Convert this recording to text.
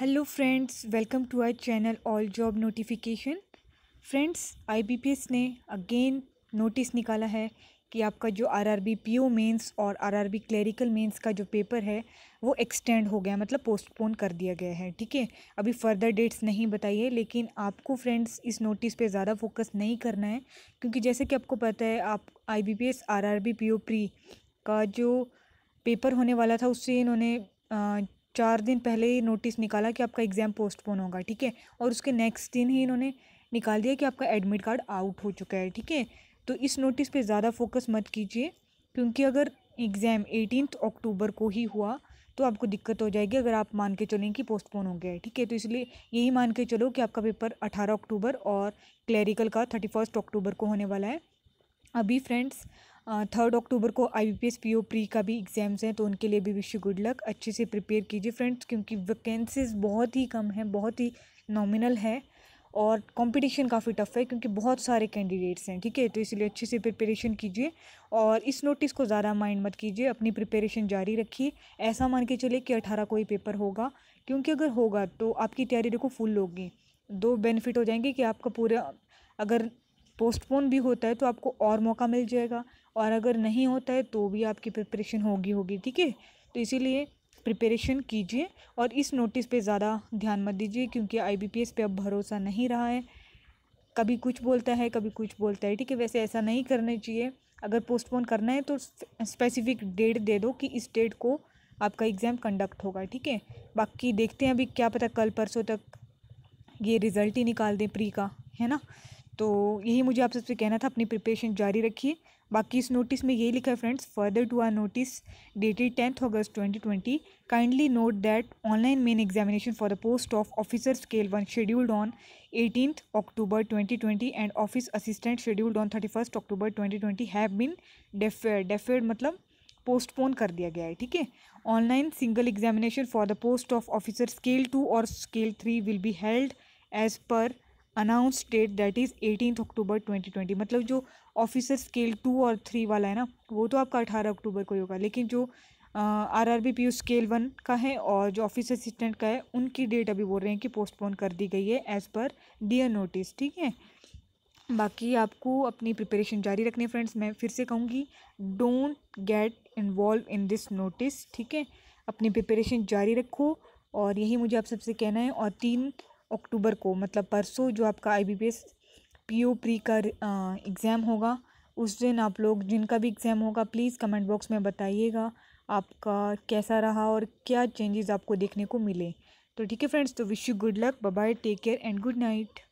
hello friends welcome to our channel all job notification friends IBPS ने again notice निकाला है कि आपका जो आरआरबी पीओ मेंस और आरआरबी क्लेरिकल मेंस का जो पेपर है वो एक्सटेंड हो गया मतलब पोस्टपोन कर दिया गया है ठीक है अभी फर्दर डेट्स नहीं बताई है लेकिन आपको फ्रेंड्स इस नोटिस पे ज़्यादा फोकस नहीं करना है क्योंकि जैसे कि आपको पता है आप आई बी पी प्री का जो पेपर होने वाला था उससे इन्होंने चार दिन पहले ही नोटिस निकाला कि आपका एग्ज़ाम पोस्टपोन होगा ठीक है और उसके नेक्स्ट दिन ही इन्होंने निकाल दिया कि आपका एडमिट कार्ड आउट हो चुका है ठीक है तो इस नोटिस पे ज़्यादा फोकस मत कीजिए क्योंकि अगर एग्ज़ाम एटीनथ अक्टूबर को ही हुआ तो आपको दिक्कत हो जाएगी अगर आप मान के चलें कि पोस्टपोन हो गया है ठीक है तो इसलिए यही मान के चलो कि आपका पेपर अठारह अक्टूबर और क्लैरिकल का थर्टी फर्स्ट अक्टूबर को होने वाला है अभी फ्रेंड्स थर्ड अक्टूबर को आई बी पी प्री का भी एग्ज़ाम्स हैं तो उनके लिए भी विश यू गुड लक अच्छे से प्रिपेयर कीजिए फ्रेंड्स क्योंकि वैकेंसीज बहुत ही कम हैं बहुत ही नॉमिनल है और कंपटीशन काफ़ी टफ है क्योंकि बहुत सारे कैंडिडेट्स हैं ठीक है तो इसलिए अच्छे से प्रिपरेशन कीजिए और इस नोटिस को ज़्यादा माइंड मत कीजिए अपनी प्रिपरेशन जारी रखिए ऐसा मान के चले कि अठारह को ही पेपर होगा क्योंकि अगर होगा तो आपकी तैयारी देखो फुल होगी दो बेनिफिट हो जाएंगे कि आपका पूरा अगर पोस्टपोन भी होता है तो आपको और मौका मिल जाएगा और अगर नहीं होता है तो भी आपकी प्रिपरेशन होगी होगी ठीक है तो इसीलिए प्रिपरेशन कीजिए और इस नोटिस पे ज़्यादा ध्यान मत दीजिए क्योंकि आईबीपीएस पे अब भरोसा नहीं रहा है कभी कुछ बोलता है कभी कुछ बोलता है ठीक है वैसे ऐसा नहीं करना चाहिए अगर पोस्टपोन करना है तो स्पेसिफिक डेट दे दो कि इस डेट को आपका एग्ज़ाम कंडक्ट होगा ठीक है बाकी देखते हैं अभी क्या पता कल परसों तक ये रिज़ल्ट ही निकाल दें प्री का है ना तो यही मुझे आप सबसे कहना था अपनी प्रिपरेशन जारी रखिए बाकी इस नोटिस में ये लिखा है friends further to our notice dated tenth August twenty twenty kindly note that online main examination for the post of officer scale one scheduled on eighteen October twenty twenty and office assistant scheduled on thirty first October twenty twenty have been deferred deferred मतलब postpone कर दिया गया है ठीक है online single examination for the post of officer scale two और scale three will be held as per announce date that is eighteen October twenty twenty मतलब जो ऑफिसर स्केल टू और थ्री वाला है ना वो तो आपका अठारह अक्टूबर को ही होगा लेकिन जो R R B P U scale one का है और जो ऑफिस असिस्टेंट का है उनकी डेट अभी बोल रहे हैं कि पोस्टपोन कर दी गई है एज़ पर डियर नोटिस ठीक है बाकी आपको अपनी प्रिपरेशन जारी रखनी है फ्रेंड्स मैं फिर से कहूँगी don't get involve in this notice ठीक है अपनी प्रिपरेशन जारी रखो और यही मुझे आप सबसे कहना है और तीन अक्टूबर को मतलब परसों जो आपका I B P O pre का एग्ज़ाम होगा उस दिन आप लोग जिनका भी एग्ज़ाम होगा प्लीज़ कमेंट बॉक्स में बताइएगा आपका कैसा रहा और क्या चेंजेस आपको देखने को मिले तो ठीक है फ्रेंड्स तो wish you good luck bye take care and good night